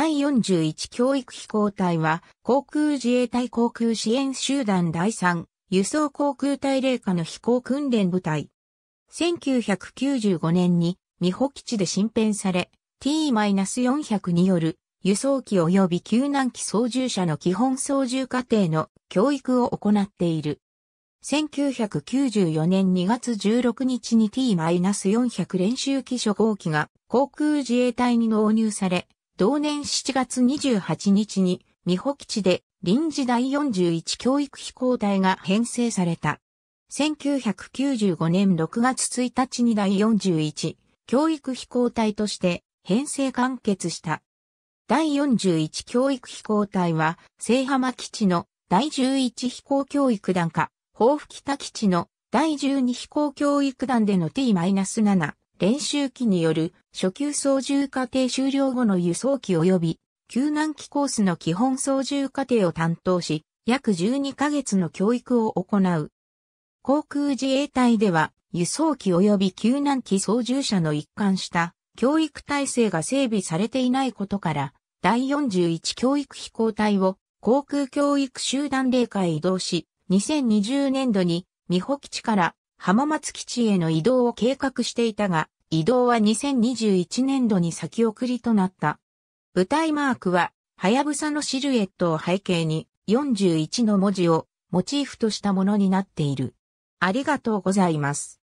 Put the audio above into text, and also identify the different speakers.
Speaker 1: 第41教育飛行隊は、航空自衛隊航空支援集団第3、輸送航空隊霊下の飛行訓練部隊。1995年に、美保基地で新編され、T-400 による輸送機及び救難機操縦者の基本操縦課程の教育を行っている。1994年2月16日に T-400 練習機初号機が航空自衛隊に納入され、同年7月28日に、美保基地で臨時第41教育飛行隊が編成された。1995年6月1日に第41教育飛行隊として編成完結した。第41教育飛行隊は、聖浜基地の第11飛行教育団か、豊富北基地の第12飛行教育団での T-7 練習機による初級操縦課程終了後の輸送機及び救難機コースの基本操縦課程を担当し、約12ヶ月の教育を行う。航空自衛隊では輸送機及び救難機操縦者の一貫した教育体制が整備されていないことから、第41教育飛行隊を航空教育集団例会へ移動し、2020年度に美保基地から浜松基地への移動を計画していたが、移動は2021年度に先送りとなった。舞台マークは、はやぶさのシルエットを背景に41の文字をモチーフとしたものになっている。ありがとうございます。